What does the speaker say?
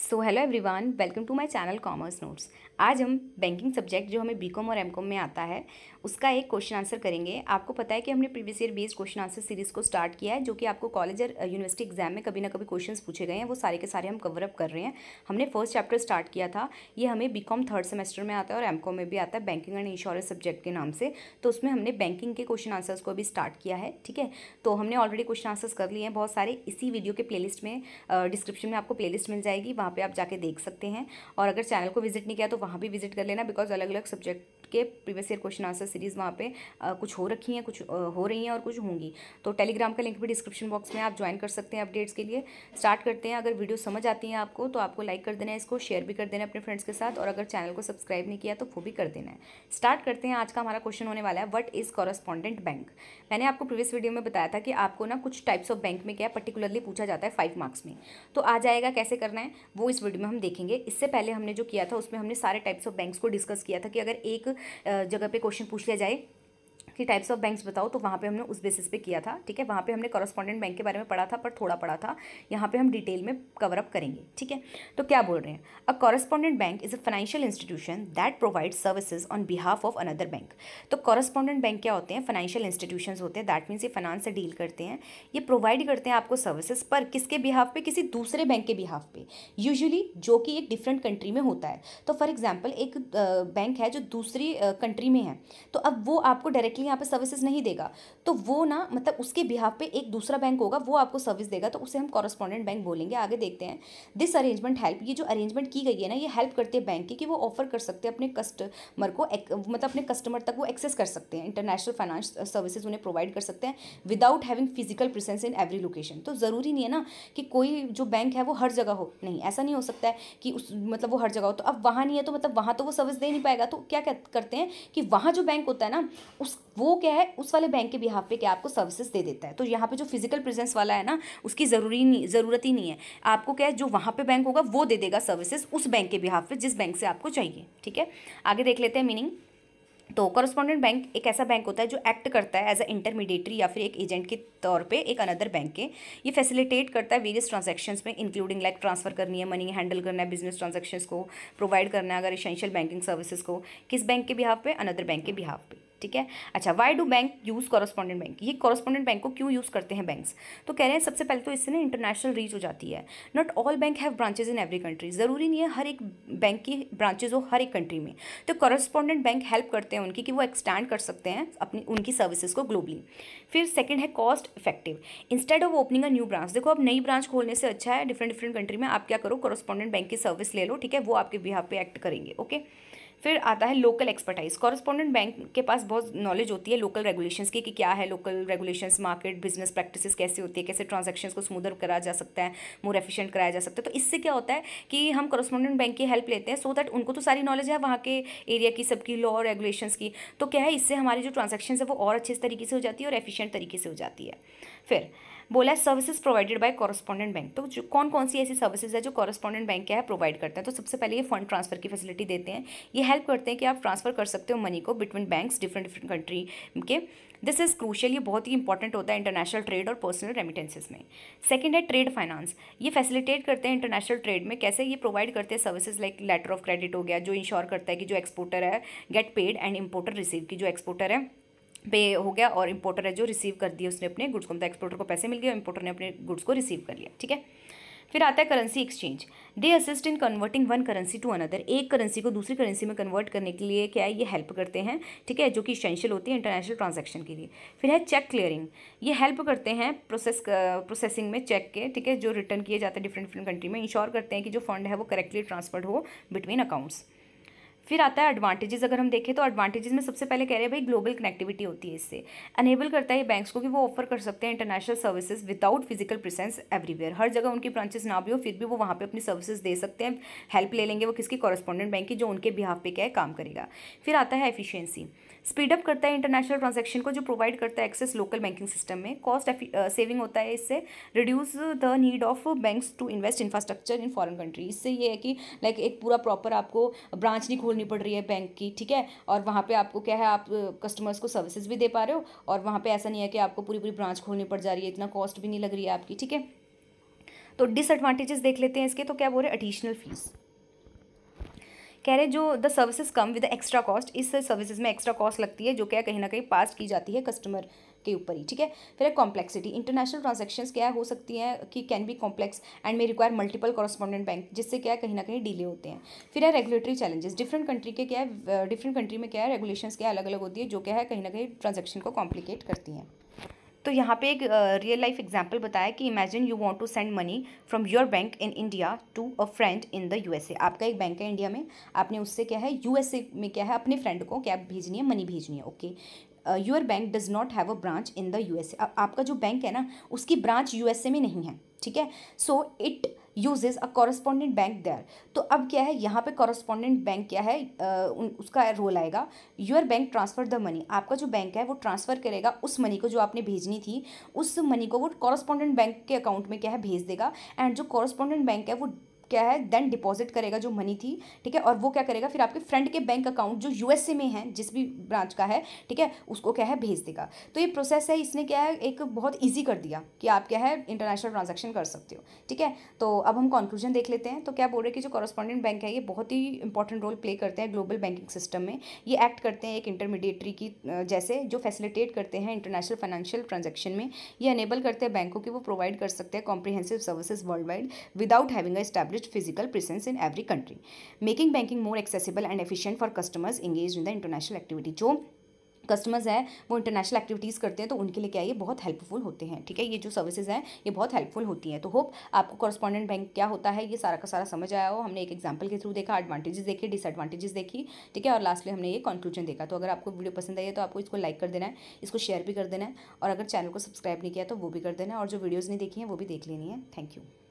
So hello everyone welcome to my channel commerce notes आज हम banking subject जो हमें बीकॉम और एमकॉम में आता है उसका एक क्वेश्चन आंसर करेंगे आपको पता है कि हमने previous year based question answer series को स्टार्ट किया है जो कि आपको कॉलेज और यूनिवर्सिटी uh, एग्जाम में कभी ना कभी क्वेश्चन पूछे गए हैं वो सारे के सारे हम कवरअप कर रहे हैं हमने फर्स्ट चैप्टर स्टार्ट किया था ये हमें बी थर्ड सेमेस्टर में आता है और एम में भी आता है बैंकिंग एंड इंश्योरेंस सब्जेक्ट के नाम से तो उसमें हमने बैंकिंग के क्वेश्चन आंसर्स को भी स्टार्ट किया है ठीक है तो हमने ऑलरेडी क्वेश्चन आंसर्स कर लिए हैं बहुत सारे इसी वीडियो के प्लेलिस्ट में डिस्क्रिप्शन uh, में आपको प्लेलिस्ट मिल जाएगी वहाँ वहाँ पर आप जाके देख सकते हैं और अगर चैनल को विजिट नहीं किया तो वहाँ भी विजिट कर लेना बिकॉज अलग अलग सब्जेक्ट के previous year question answer series वहाँ पे आ, कुछ हो रखी हैं कुछ आ, हो रही हैं और कुछ होंगी तो टेलीग्राम का लिंक भी डिस्क्रिप्शन बॉक्स में आप ज्वाइन कर सकते हैं अपडेट्स के लिए स्टार्ट करते हैं अगर वीडियो समझ आती है आपको तो आपको लाइक कर देना है इसको शेयर भी कर देना है अपने फ्रेंड्स के साथ और अगर चैनल को सब्सक्राइब नहीं किया तो वो भी कर देना है स्टार्ट करते हैं आज का हमारा क्वेश्चन होने वाला है वट इज़ कॉरेस्पॉन्डेंट बैंक मैंने आपको प्रीवियस वीडियो में बताया था कि आपको ना कुछ टाइप्स ऑफ बैंक में क्या पर्टिकुलरली पूछा जाता है फाइव मार्क्स में तो आ जाएगा कैसे करना है वो इस वीडियो में हम देखेंगे इससे पहले हमने जो किया था उसमें हमने सारे टाइप्स ऑफ बैंक्स को डिस्कस किया था कि अगर एक जगह पे क्वेश्चन पूछ लिया जाए कि टाइप्स ऑफ बैंक्स बताओ तो वहाँ पे हमने उस बेसिस पे किया था ठीक है वहाँ पे हमने कॉरस्पॉन्डेंट बैंक के बारे में पढ़ा था पर थोड़ा पढ़ा था यहाँ पे हम डिटेल में कवर अप करेंगे ठीक है तो क्या बोल रहे हैं a correspondent bank is a financial institution that provide services on behalf of another bank तो कॉरस्पॉन्डेंट बैंक क्या होते हैं फाइनेंशियल इंस्टीट्यूशन होते हैं दैट मीन्स ये फाइनेंस से डील करते हैं ये प्रोवाइड करते हैं आपको सर्विसेज पर किसके बिहाफ पे किसी दूसरे बैंक के बिहाफ पे यूजली जो कि एक डिफरेंट कंट्री में होता है तो फॉर एग्जाम्पल एक बैंक है जो दूसरी कंट्री में है तो अब वो आपको डायरेक्टली यहाँ पे सर्विसेज नहीं देगा तो वो ना मतलब उसके बिहाफ पे एक दूसरा बैंक होगा वो आपको सर्विस देगा तो उसे हम कॉरेस्पॉन्डेंट बैंक बोलेंगे आगे देखते हैं दिस अरेंजमेंट हेल्प ये जो अरेंजमेंट की गई है ना ये हेल्प करते हैं बैंक की कि वो ऑफर कर सकते हैं अपने कस्टमर को मतलब अपने कस्टमर तक वो एक्सेस कर सकते हैं इंटरनेशनल फाइनेंस सर्विसेज उन्हें प्रोवाइड कर सकते हैं without having physical presence in every location तो ज़रूरी नहीं है ना कि कोई जो बैंक है वो हर जगह हो नहीं ऐसा नहीं हो सकता है कि उस मतलब वो हर जगह हो तो अब वहाँ नहीं है तो मतलब वहाँ तो वो सर्विस दे नहीं पाएगा तो क्या करते हैं कि वहाँ जो बैंक होता है ना उस वो क्या है उस वाले बैंक के बिहाफ पे क्या आपको सर्विसेज दे देता है तो यहाँ पे जो फिजिकल प्रेजेंस वाला है ना उसकी ज़रूरी नहीं ज़रूरत ही नहीं है आपको क्या है जो वहाँ पे बैंक होगा वो दे देगा सर्विसेज उस बैंक के बिहाफ पे जिस बैंक से आपको चाहिए ठीक है आगे देख लेते हैं मीनिंग तो कॉरस्पॉन्डेंट बैंक एक ऐसा बैंक होता है जो एक्ट करता है एज अ इंटरमीडिएटरी या फिर एक एजेंट के तौर पे एक अनदर बैंक के ये फैसिलिटेट करता है वेरियस ट्रांजैक्शंस में इंक्लूडिंग लाइक ट्रांसफर करनी है मनी हैंडल करना है बिजनेस ट्रांजैक्शंस को प्रोवाइड करना है अगर इसेंशियल बैंकिंग सर्विसेज को किस बैंक के बिहाफ पे अनदर बैंक के बिहाफ पे ठीक है अच्छा why do bank use correspondent bank ये कॉरस्पॉन्डेंट बैंक को क्यों यूज़ करते हैं बैंक्स तो कह रहे हैं सबसे पहले तो इससे ना इंटरनेशनल रीच हो जाती है not all bank have branches in every country ज़रूरी नहीं है हर एक बैंक की ब्रांचेज हो हर एक कंट्री में तो कॉरस्पॉन्डेंट बैंक हेल्प करते हैं उनकी कि वो एक्सटैंड कर सकते हैं अपनी उनकी सर्विसेज को ग्लोबली फिर सेकेंड है cost effective instead of opening a new branch देखो आप नई ब्रांच खोलने से अच्छा है डिफरेंट डिफरेंट कंट्री में आप क्या करो कॉरस्पॉन्डेंट बैंक की सर्विस ले लो ठीक है वो आपके बिहार पर एक्ट करेंगे ओके okay? फिर आता है लोकल एक्सपर्टाइज कॉरस्पॉन्डेंट बैंक के पास बहुत नॉलेज होती है लोकल रेगुलेशंस की कि क्या है local regulations market business practices कैसे होती है कैसे ट्रांजेक्शन को स्मूदर करा जा सकता है मोर एफिशिएंट कराया जा सकता है तो इससे क्या होता है कि हम कॉरस्पॉन्डेंट बैंक की हेल्प लेते हैं सो so दैट उनको तो सारी नॉलेज है वहाँ के एरिया की सबकी लॉ और रेगुलेशन की तो क्या है इससे हमारी जो ट्रांजेक्शन है वो और अच्छे तरीके से हो जाती है और एफिशियंट तरीके से हो जाती है फिर बोला services provided by correspondent bank तो जो कौन कौन सी ऐसी सर्विसेज है जो कॉरस्पॉन्डेंट बैंक क्या है प्रोवाइड करते हैं तो सबसे पहले ये फंड ट्रांसफर की फैसिलिटी देते हैं ये हेल्प करते हैं कि आप ट्रांसफर कर सकते हो मनी को between banks different different country के दिस इज़ क्रूशियल ये बहुत ही इंपॉर्टेंट होता है इंटरनेशनल ट्रेड और पर्सनल रेमिटेंसेस में सेकेंड है ट्रेड फाइनेंस ये फैसिलिटेट करते हैं इंटरनेशनल ट्रेड में कैसे ये प्रोवाइड करते हैं services like letter of credit हो गया जो इंश्योर करता है कि जो एक्सपोर्टर है get paid and importer receive की जो एक्सपोर्टर है पे हो गया और इम्पोर्टर है जो रिसीव कर दिया उसने अपने गुड्स को मतलब एक्सपोर्टर को पैसे मिल गए इम्पोर्टर ने अपने गुड्स को रिसीव कर लिया ठीक है फिर आता है currency exchange they assist in converting one currency to another एक करेंसी को दूसरी करेंसी में कन्वर्ट करने के लिए क्या है ये हेल्प करते हैं ठीक है जो कि इसेंशियल होती है इंटरनेशनल ट्रांजैक्शन के लिए फिर है चेक क्लियरिंग ये हेल्प करते हैं प्रोसेस प्रोसेसिंग में चेक के ठीक है जो रिटर्न किए जाते हैं डिफरेंट डिफरेंट कंट्री में इंश्योर करते हैं कि जो फंड है वो करेक्टली ट्रांसफर्ड हो बिटवीन अकाउंट्स फिर आता है एडवांटेजेस अगर हम देखें तो एडवांटेजेस में सबसे पहले कह रहे हैं भाई ग्लोबल कनेक्टिविटी होती है इससे अनेबल करता है बैंक्स को कि वो ऑफर कर सकते हैं international services without physical presence everywhere हर जगह उनकी ब्रांचेस ना भी हो फिर भी वो वहाँ पर अपनी सर्विसेज दे सकते हैं हेल्प ले लेंगे वो किसकी कॉरस्पॉन्डेंट बैंक की जो उनके बिहाफ पे क्या है काम करेगा फिर आता है एफिशिएंसी स्पीडअप करता है इंटरनेशनल ट्रांजेक्शन को जो प्रोवाइड करता है एक्सेस लोकल बैंकिंग सिस्टम में कॉस्ट सेविंग होता है इससे reduce the need of banks to invest infrastructure in foreign country इससे ये है कि लाइक एक पूरा प्रॉपर आपको ब्रांच नहीं खोल करनी पड़ रही है बैंक की ठीक है और वहाँ पे आपको क्या है आप कस्टमर्स को सर्विसेज भी दे पा रहे हो और वहाँ पे ऐसा नहीं है कि आपको पूरी पूरी ब्रांच खोलनी पड़ जा रही है इतना कॉस्ट भी नहीं लग रही है आपकी ठीक है तो डिसएडवांटेजेस देख लेते हैं इसके तो क्या बोल रहे हैं एडिशनल फीस कह रहे जो the services come with extra cost इस सर्विसेज में एक्स्ट्रा कॉस्ट लगती है जो क्या कहीं ना कहीं पास की जाती है कस्टमर के ऊपर ही ठीक है फिर है कॉम्प्लेक्सिटी इंटरनेशनल ट्रांजेक्शन्स क्या हो सकती हैं कि can be complex and may require multiple correspondent bank जिससे क्या कहीं ना कहीं डिले होते हैं फिर है रेगुलेटरी चैलेंजेस डिफरेंट कंट्री के क्या है डिफरेंट कंट्री में क्या है रेगुलेशन क्या अलग अलग होती है जो क्या है कहीं ना कहीं ट्रांजेक्शन को कॉम्प्लिकेट करती हैं तो यहाँ पे एक रियल लाइफ एग्जाम्पल बताया कि imagine you want to send money from your bank in India to a friend in the USA आपका एक बैंक है इंडिया में आपने उससे क्या है यूएसए में क्या है अपने फ्रेंड को क्या भेजनी है मनी भेजनी है okay your bank does not have a branch in the U आपका जो बैंक है ना उसकी ब्रांच यू में नहीं है ठीक है so it uses a correspondent bank there तो अब क्या है यहाँ पे कॉरस्पॉन्डेंट बैंक क्या है uh, उसका रोल आएगा your bank transfer the money आपका जो बैंक है वो ट्रांसफ़र करेगा उस मनी को जो आपने भेजनी थी उस मनी को वो कॉरस्पॉन्डेंट बैंक के अकाउंट में क्या है भेज देगा एंड जो कॉरस्पॉन्डेंट बैंक है वो क्या है देन डिपॉजिट करेगा जो मनी थी ठीक है और वो क्या करेगा फिर आपके फ्रेंड के बैंक अकाउंट जो यूएसए में है जिस भी ब्रांच का है ठीक है उसको क्या है भेज देगा तो ये प्रोसेस है इसने क्या है एक बहुत ईजी कर दिया कि आप क्या है इंटरनेशनल ट्रांजेक्शन कर सकते हो ठीक है तो अब हम कॉन्क्लूजन देख लेते हैं तो क्या बोल रहे कि जो कॉरस्पॉन्डेंट बैंक है ये बहुत ही इंपॉर्टेंट रोल प्ले करते हैं ग्लोबल बैंकिंग सिस्टम में ये एक्ट करते हैं एक इंटरमीडिएटरी की जैसे जो फैसिलिटेट करते हैं इंटरनेशनल फाइनेंशियल ट्रांजेक्शन में ये अनेबल करते हैं बैंकों की वो प्रोवाइड कर सकते हैं comprehensive services worldwide without having a established established physical presence in every country, making banking more accessible and efficient for customers engaged in the international activity. जो कस्टमर्स हैं वो इंटरनेशनल एक्टिविटीज़ करते हैं तो उनके लिए क्या ये बहुत हेल्पफुल होते हैं ठीक है ये जो सर्विसेज हैं ये बहुत हेल्पफुल होती हैं तो होप आपको कॉरस्पॉन्डेंट बैंक क्या होता है ये सारा का सारा समझ आया हो हमने एक एग्जांपल के थ्रू देखा एडवांटेजेस देखे डिसएडवांटेजेस देखी ठीक है और लास्टली हमने ये कंक्लूजन देखा तो अगर आपको वीडियो पसंद आई है तो आपको इसको लाइक कर देना है इसको शेयर भी कर देना है और अगर चैनल को सब्सक्राइब नहीं किया तो वो भी कर देना है और जो वीडियोज़ नहीं देखी हैं वो भी देख लेनी है थैंक यू